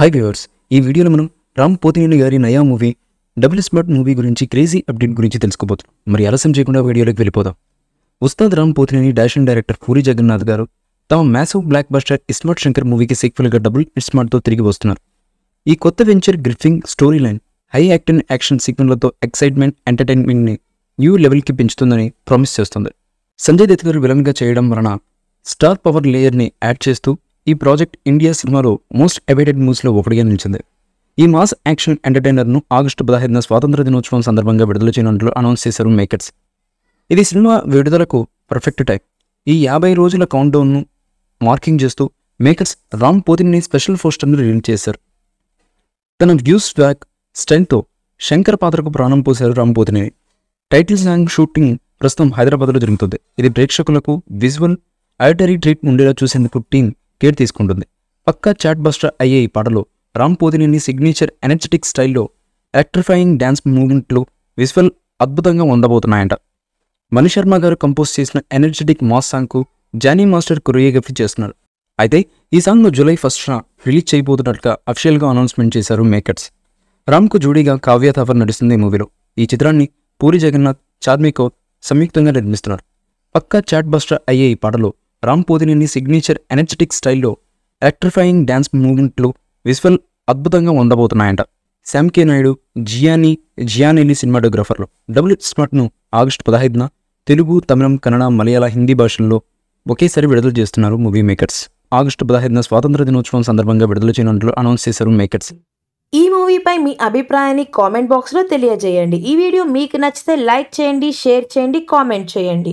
hi viewers ఈ వీడియోలో మనం రామ్ పోతినేని గారి నయా మూవీ డబుల్ స్మార్ట్ మూవీ గురించి క్రేజీ అప్డేట్ గురించి తెలుసుకోబోతున్నాం మరి ఆలస్యం చేయకుండా వీడియోలోకి వెళ్ళిపోదాం ఉస్తాద్ రామ్ పోతినేని డాషన్ డైరెక్టర్ పూరి జగన్నాథ్ గారు తమ massive blockbuster iSmart Shankar మూవీకి సిక్వెల్గా డబుల్ ఇస్మార్ట్తో తిరిగి వస్తున్నారు ఈ కొత్త venture gripping story line high action action సీక్వెన్లతో ఎక్సైట్మెంట్ ఎంటర్టైన్మెంట్ని న్యూ లెవెల్కి పెంచుతుందని ప్రామిస్ చేస్తుంది సంజయ్ దత్ గారు విలన్గా చేయడం వలన స్టార్ పవర్ లేయర్ని యాడ్ చేస్తూ ఈ ప్రాజెక్ట్ ఇండియా సినిమాలో మోస్ట్ అవైటెడ్ మూవీస్లో ఒకటిగా నిలిచింది ఈ మాస్ యాక్షన్ ఎంటర్టైనర్ను ఆగస్టు పదహైదున స్వాతంత్ర దినోత్సవం సందర్భంగా విడుదల చేయనున్నట్లు అనౌన్స్ చేశారు మేకర్స్ ఇది సినిమా విడుదలకు పర్ఫెక్ట్ టైం ఈ యాభై రోజుల కౌంట్డౌన్ను మార్కింగ్ చేస్తూ మేకర్స్ రామ్ పోతిని స్పెషల్ పోస్టర్ను రిలీజ్ చేశారు తన వ్యూస్ బ్యాక్ స్టైల్తో శంకర్ పాత్రకు ప్రాణం పోశారు Ram Pothineni title song shooting ప్రస్తుతం హైదరాబాద్లో జరుగుతుంది ఇది ప్రేక్షకులకు విజువల్ ఆడిటరీ ట్రీట్ ఉండేలా చూసేందుకు టీం కేర్ తీసుకుంటుంది పక్కా చాట్ బస్టర్ అయ్యే ఈ పాటలో రామ్ పోతినేని సిగ్నేచర్ ఎనర్జెటిక్ స్టైల్లో ఎలక్ట్రిఫైయింగ్ డ్యాన్స్ మూవ్మెంట్లు విజువల్ అద్భుతంగా ఉండబోతున్నాయంట మణి శర్మ గారు కంపోజ్ చేసిన ఎనర్జెటిక్ మాస్ సాంగ్కు జానీ మాస్టర్ కొరియోగ్రఫీ చేస్తున్నారు అయితే ఈ సాంగ్ను జూలై ఫస్ట్న రిలీజ్ చేయబోతున్నట్లుగా అఫీషియల్గా అనౌన్స్మెంట్ చేశారు మేకర్స్ రామ్కు జోడీగా కావ్య థావర్ నడుస్తుంది ఈ మూవీలో ఈ చిత్రాన్ని పూరి జగన్నాథ్ చార్మికో సంయుక్తంగా నిర్మిస్తున్నారు పక్కా చాట్ బస్టర్ అయ్యే ఈ పాటలో రామ్ పోదినిని సిగ్నేచర్ ఎనర్జెటిక్ స్టైల్లో ఎలక్ట్రిఫైయింగ్ డ్యాన్స్ మూవ్మెంట్లు విజువల్ అద్భుతంగా ఉండబోతున్నాయంట Sam K Naidu Gianni Gianelli సినిమాటోగ్రాఫర్లు డబ్ల్యూ స్మార్ట్ను ఆగస్టు పదహైదున తెలుగు తమిళం కన్నడ మలయాళ హిందీ భాషల్లో ఒకేసారి విడుదల చేస్తున్నారు మూవీ మేకర్స్ ఆగస్టు పదహైదున స్వాతంత్ర దినోత్సవం సందర్భంగా విడుదల చేయనున్నట్లు అనౌన్స్ చేశారు మేకర్స్ ఈ మూవీపై మీ అభిప్రాయాన్ని కామెంట్ బాక్స్లో తెలియజేయండి ఈ వీడియో మీకు నచ్చితే లైక్ చేయండి షేర్ చేయండి కామెంట్ చేయండి